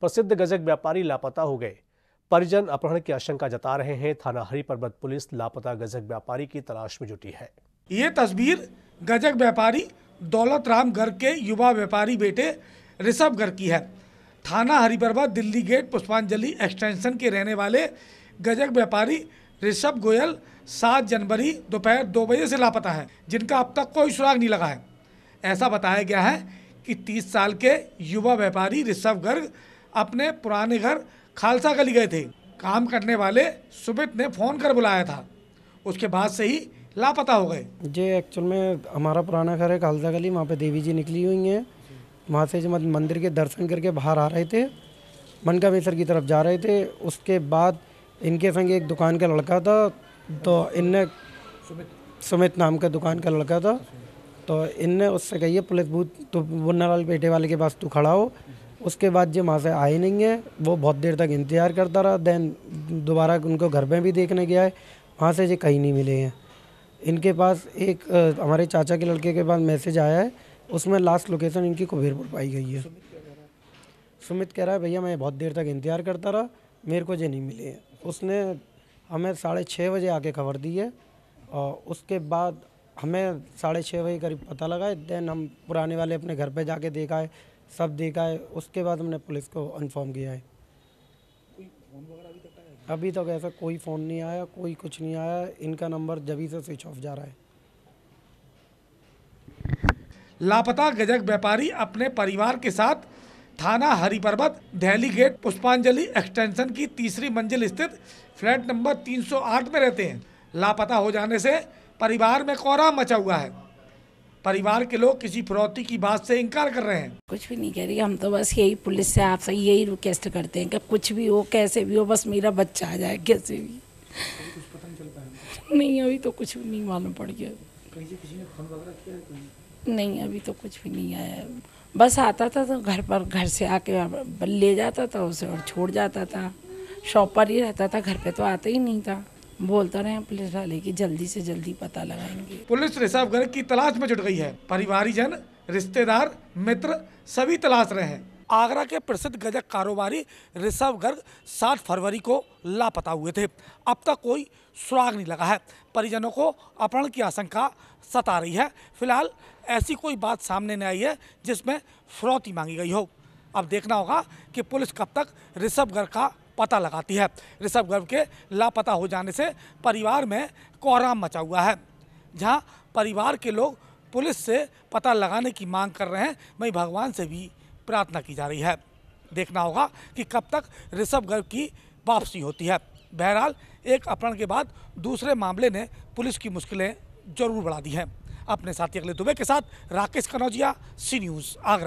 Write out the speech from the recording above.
प्रसिद्ध गजक व्यापारी लापता हो गए परिजन अपहरण की आशंका जता रहे हैं थाना पर्वत पुलिस लापता गजक व्यापारी की तलाश में जुटी है ये तस्वीर गजक व्यापारी दौलत राम गर्ग के युवा व्यापारी बेटे ऋषभ गर्ग की है थाना हरिपर्वत दिल्ली गेट पुष्पांजलि एक्सटेंशन के रहने वाले गजक व्यापारी ऋषभ गोयल सात जनवरी दोपहर दो बजे से लापता है जिनका अब तक कोई सुराग नहीं लगा है ऐसा बताया गया है कि तीस साल के युवा व्यापारी ऋषभ गर्ग अपने पुराने घर खालसा गली गए थे काम करने वाले सुमित ने फ़ोन कर बुलाया था उसके बाद से ही लापता हो गए जी एक्चुअल में हमारा पुराना घर है खालसा गली वहाँ पे देवी जी निकली हुई हैं वहाँ से जो मंदिर के दर्शन करके बाहर आ रहे थे मनका मेसर की तरफ जा रहे थे उसके बाद इनके संग एक दुकान का लड़का था तो इनने सुमित नाम का दुकान का लड़का था तो इनने उससे कही पुलिस बूथ तो मुन्ना लाल पेटे वाले के पास तू खड़ा हो उसके बाद जो वहाँ से आए नहीं है वो बहुत देर तक इंतज़ार करता रहा दैन दोबारा उनको घर में भी देखने गया है वहाँ से ये कहीं नहीं मिले हैं इनके पास एक आ, हमारे चाचा के लड़के के पास मैसेज आया है उसमें लास्ट लोकेशन इनकी कुबेरपुर पाई गई है सुमित कह रहा है भैया मैं बहुत देर तक इंतज़ार करता रहा मेरे को ये नहीं मिले हैं उसने हमें साढ़े छः बजे आके खबर दी है और उसके बाद हमें साढ़े छः बजे करीब पता लगा है दैन हम पुराने वाले अपने घर पे जाके देखा है सब देखा है उसके बाद हमने पुलिस को इन्फॉर्म किया है अभी तक तो ऐसा कोई फ़ोन नहीं आया कोई कुछ नहीं आया इनका नंबर जबी से स्विच ऑफ जा रहा है लापता गजक व्यापारी अपने परिवार के साथ थाना हरिपर्वत दहली गेट पुष्पांजलि एक्सटेंशन की तीसरी मंजिल स्थित फ्लैट नंबर 308 में रहते हैं लापता हो जाने से परिवार में कोहरा मचा हुआ है परिवार के लोग किसी फिरौती की बात से इनकार कर रहे हैं कुछ भी नहीं कह रही हम तो बस यही पुलिस से आपसे यही रिक्वेस्ट करते हैं कि कुछ भी हो कैसे भी हो बस मेरा बच्चा आ जाए कैसे भी नहीं अभी तो कुछ भी नहीं मालूम पड़ गया नहीं अभी तो कुछ भी नहीं आया बस आता था तो घर पर घर से आके ले जाता था उसे और छोड़ जाता था शॉप पर ही रहता था घर पे तो आता ही नहीं था बोलता रहे पुलिस वाले की जल्दी से जल्दी पता लगाएंगे पुलिस रिसावगढ़ की तलाश में जुट गई है परिवारी जन रिश्तेदार मित्र सभी तलाश रहे हैं आगरा के प्रसिद्ध गजक कारोबारी ऋषभ गर्ग सात फरवरी को लापता हुए थे अब तक कोई सुराग नहीं लगा है परिजनों को अपहरण की आशंका सता रही है फिलहाल ऐसी कोई बात सामने नहीं आई है जिसमें फरौती मांगी गई हो अब देखना होगा कि पुलिस कब तक ऋषभ गर्ग का पता लगाती है ऋषभ गर्भ के लापता हो जाने से परिवार में कोहराम मचा हुआ है जहाँ परिवार के लोग पुलिस से पता लगाने की मांग कर रहे हैं वहीं भगवान से भी प्रार्थना की जा रही है देखना होगा कि कब तक ऋषभ गर्भ की वापसी होती है बहरहाल एक अपहरण के बाद दूसरे मामले ने पुलिस की मुश्किलें जरूर बढ़ा दी हैं अपने साथी अगले दुबे के साथ राकेश कनौजिया सी न्यूज़ आगरा